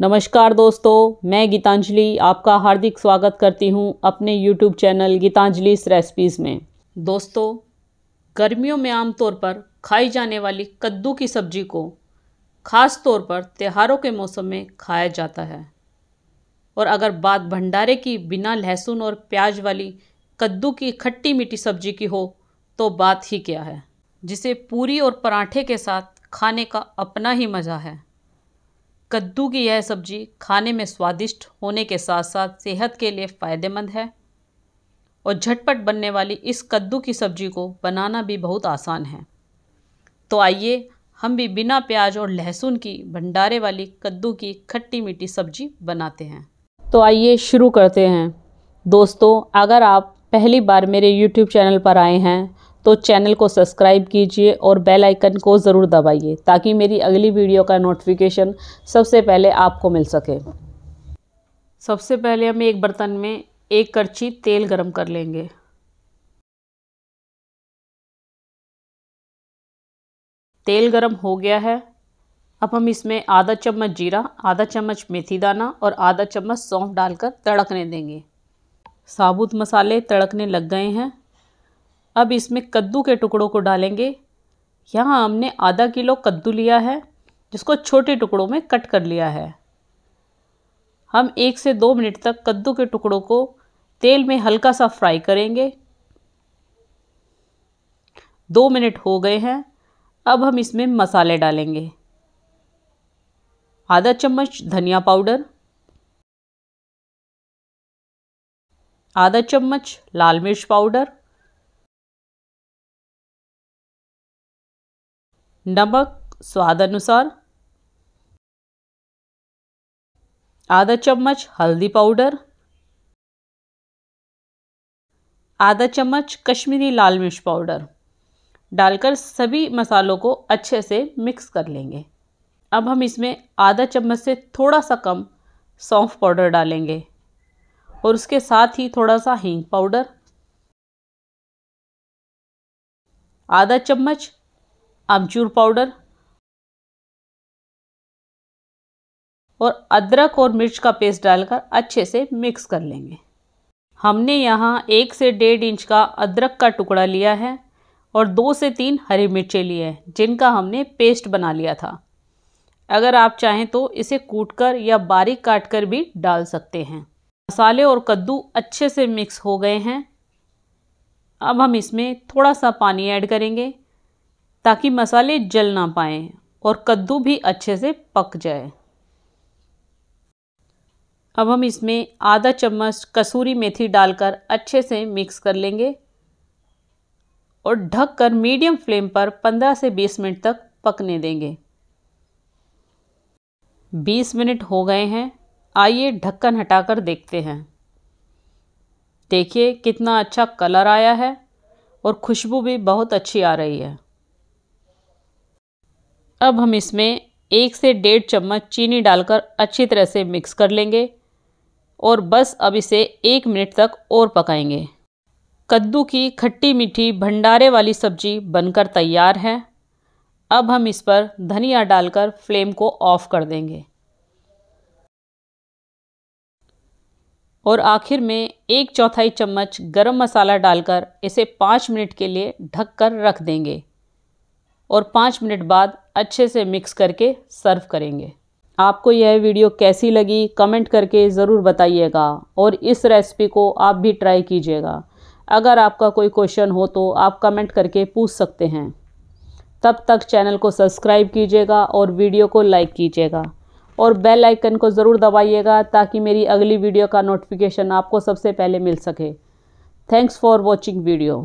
नमस्कार दोस्तों मैं गीतांजलि आपका हार्दिक स्वागत करती हूं अपने यूट्यूब चैनल गीतांजलि रेसिपीज़ में दोस्तों गर्मियों में आमतौर पर खाई जाने वाली कद्दू की सब्जी को ख़ास तौर पर त्योहारों के मौसम में खाया जाता है और अगर बात भंडारे की बिना लहसुन और प्याज वाली कद्दू की खट्टी मीठी सब्जी की हो तो बात ही क्या है जिसे पूरी और पराठे के साथ खाने का अपना ही मज़ा है कद्दू की यह सब्जी खाने में स्वादिष्ट होने के साथ साथ सेहत के लिए फ़ायदेमंद है और झटपट बनने वाली इस कद्दू की सब्जी को बनाना भी बहुत आसान है तो आइए हम भी बिना प्याज और लहसुन की भंडारे वाली कद्दू की खट्टी मीठी सब्जी बनाते हैं तो आइए शुरू करते हैं दोस्तों अगर आप पहली बार मेरे YouTube चैनल पर आए हैं तो चैनल को सब्सक्राइब कीजिए और बेल आइकन को ज़रूर दबाइए ताकि मेरी अगली वीडियो का नोटिफिकेशन सबसे पहले आपको मिल सके सबसे पहले हम एक बर्तन में एक करछी तेल गरम कर लेंगे तेल गरम हो गया है अब हम इसमें आधा चम्मच जीरा आधा चम्मच मेथी दाना और आधा चम्मच सौंफ डालकर तड़कने देंगे साबुत मसाले तड़कने लग गए हैं अब इसमें कद्दू के टुकड़ों को डालेंगे यहाँ हमने आधा किलो कद्दू लिया है जिसको छोटे टुकड़ों में कट कर लिया है हम एक से दो मिनट तक कद्दू के टुकड़ों को तेल में हल्का सा फ्राई करेंगे दो मिनट हो गए हैं अब हम इसमें मसाले डालेंगे आधा चम्मच धनिया पाउडर आधा चम्मच लाल मिर्च पाउडर नमक स्वाद अनुसार आधा चम्मच हल्दी पाउडर आधा चम्मच कश्मीरी लाल मिर्च पाउडर डालकर सभी मसालों को अच्छे से मिक्स कर लेंगे अब हम इसमें आधा चम्मच से थोड़ा सा कम सौंफ पाउडर डालेंगे और उसके साथ ही थोड़ा सा हींग पाउडर आधा चम्मच आमचूर पाउडर और अदरक और मिर्च का पेस्ट डालकर अच्छे से मिक्स कर लेंगे हमने यहाँ एक से डेढ़ इंच का अदरक का टुकड़ा लिया है और दो से तीन हरी मिर्चें लिए हैं जिनका हमने पेस्ट बना लिया था अगर आप चाहें तो इसे कूटकर या बारीक काटकर भी डाल सकते हैं मसाले और कद्दू अच्छे से मिक्स हो गए हैं अब हम इसमें थोड़ा सा पानी ऐड करेंगे ताकि मसाले जल ना पाएँ और कद्दू भी अच्छे से पक जाए अब हम इसमें आधा चम्मच कसूरी मेथी डालकर अच्छे से मिक्स कर लेंगे और ढककर मीडियम फ्लेम पर 15 से 20 मिनट तक पकने देंगे 20 मिनट हो गए हैं आइए ढक्कन हटाकर देखते हैं देखिए कितना अच्छा कलर आया है और खुशबू भी बहुत अच्छी आ रही है अब हम इसमें एक से डेढ़ चम्मच चीनी डालकर अच्छी तरह से मिक्स कर लेंगे और बस अब इसे एक मिनट तक और पकाएंगे कद्दू की खट्टी मीठी भंडारे वाली सब्जी बनकर तैयार है अब हम इस पर धनिया डालकर फ्लेम को ऑफ कर देंगे और आखिर में एक चौथाई चम्मच गरम मसाला डालकर इसे पाँच मिनट के लिए ढककर रख देंगे और पाँच मिनट बाद अच्छे से मिक्स करके सर्व करेंगे आपको यह वीडियो कैसी लगी कमेंट करके ज़रूर बताइएगा और इस रेसिपी को आप भी ट्राई कीजिएगा अगर आपका कोई क्वेश्चन हो तो आप कमेंट करके पूछ सकते हैं तब तक चैनल को सब्सक्राइब कीजिएगा और वीडियो को लाइक कीजिएगा और बेल आइकन को ज़रूर दबाइएगा ताकि मेरी अगली वीडियो का नोटिफिकेशन आपको सबसे पहले मिल सके थैंक्स फॉर वॉचिंग वीडियो